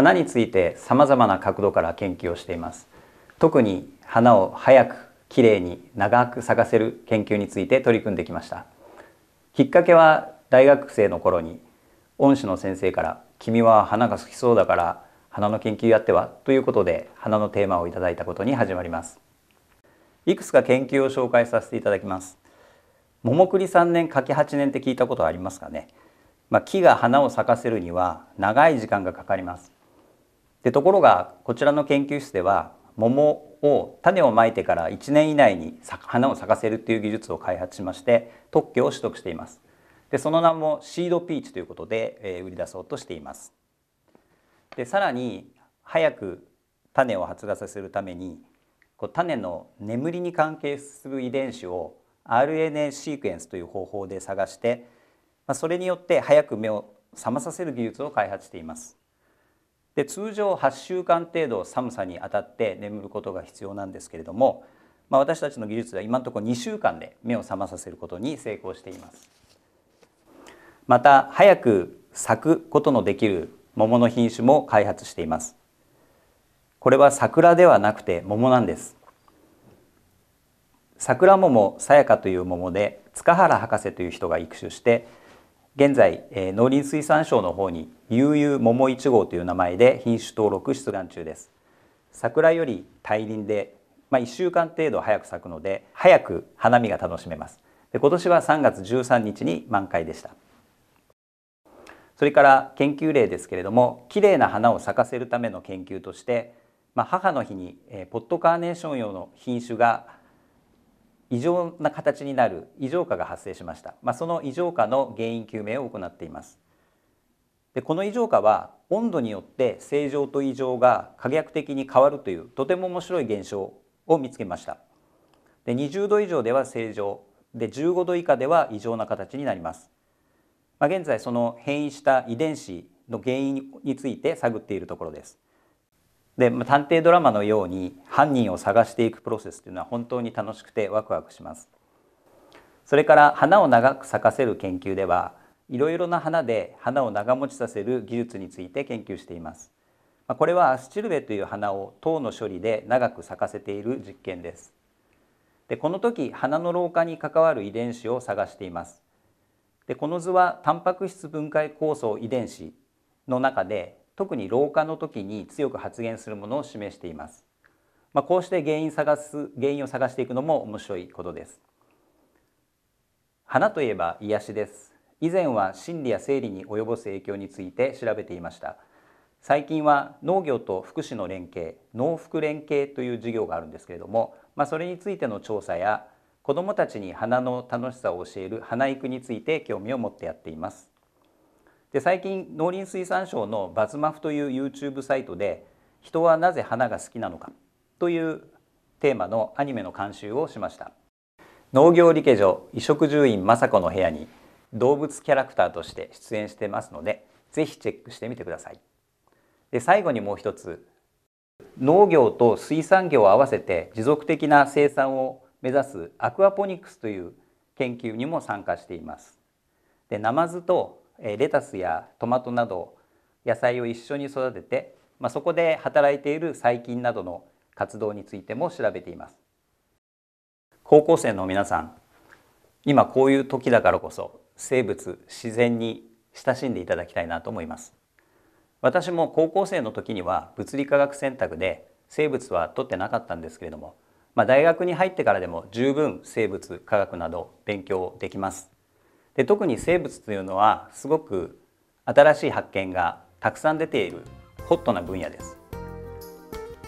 花について様々な角度から研究をしています特に花を早くきれいに長く咲かせる研究について取り組んできましたきっかけは大学生の頃に恩師の先生から「君は花が好きそうだから花の研究やっては?」ということで花のテーマをいただいたことに始まりますいくつか研究を紹介させていただきます桃栗3年柿8年って聞いたことありますかねまあ、木が花を咲かせるには長い時間がかかりますでところがこちらの研究室では桃を種をまいてから1年以内に花を咲かせるという技術を開発しまして特許を取得していますでその名もシードピーチということで、えー、売り出そうとしていますでさらに早く種を発芽させるためにこう種の眠りに関係する遺伝子を RNA シークエンスという方法で探して、まあ、それによって早く目を覚まさせる技術を開発していますで通常8週間程度寒さにあたって眠ることが必要なんですけれども、まあ、私たちの技術では今のところ2週間で目を覚まさせることに成功していますまた早く咲くことのできる桃の品種も開発していますこれは桜ではなくて桃なんです桜桃さやかという桃で塚原博士という人が育種して現在、えー、農林水産省の方に悠々桃1号という名前で品種登録出願中です桜より大輪で、まあ、1週間程度早く咲くので早く花見が楽しめますで今年は3月13日に満開でしたそれから研究例ですけれども綺麗な花を咲かせるための研究として、まあ、母の日に、えー、ポットカーネーション用の品種が異常な形になる異常化が発生しました、まあ、その異常化の原因究明を行っていますでこの異常化は温度によって正常と異常が可逆的に変わるというとても面白い現象を見つけましたで20度以上では正常で15度以下では異常な形になります、まあ、現在その変異した遺伝子の原因について探っているところですでまあ、探偵ドラマのように犯人を探していくプロセスというのは本当に楽しくてワクワクしますそれから花を長く咲かせる研究ではいろいろな花で花を長持ちさせる技術について研究していますこれはアスチルベという花を糖の処理で長く咲かせている実験ですでこの時花の老化に関わる遺伝子を探していますでこの図はタンパク質分解酵素遺伝子の中で特に老化の時に強く発現するものを示しています。まあ、こうして原因探す原因を探していくのも面白いことです。花といえば癒しです。以前は心理や生理に及ぼす影響について調べていました。最近は農業と福祉の連携農福連携という事業があるんですけれども、まあ、それについての調査や子どもたちに花の楽しさを教える花育について興味を持ってやっています。で最近農林水産省のバズマフという YouTube サイトで「人はなぜ花が好きなのか」というテーマのアニメの監修をしました農業理系女衣食住院雅子の部屋に動物キャラクターとして出演してますのでぜひチェックしてみてくださいで最後にもう一つ農業と水産業を合わせて持続的な生産を目指すアクアポニックスという研究にも参加していますでナマズとレタスやトマトなど野菜を一緒に育てて、まあ、そこで働いている細菌などの活動についても調べています高校生の皆さん今こういう時だからこそ生物自然に親しんでいただきたいなと思います私も高校生の時には物理化学選択で生物は取ってなかったんですけれども、まあ、大学に入ってからでも十分生物科学など勉強できますで特に生物というのはすごく新しい発見がたくさん出ているホットな分野です。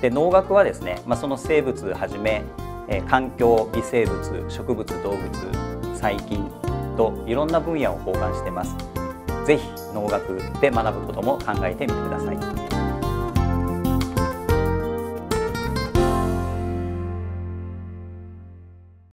で農学はですね、まあ、その生物はじめ、えー、環境微生物植物動物細菌といろんな分野を包含してます。ぜひ農学で学ぶことも考えてみてください。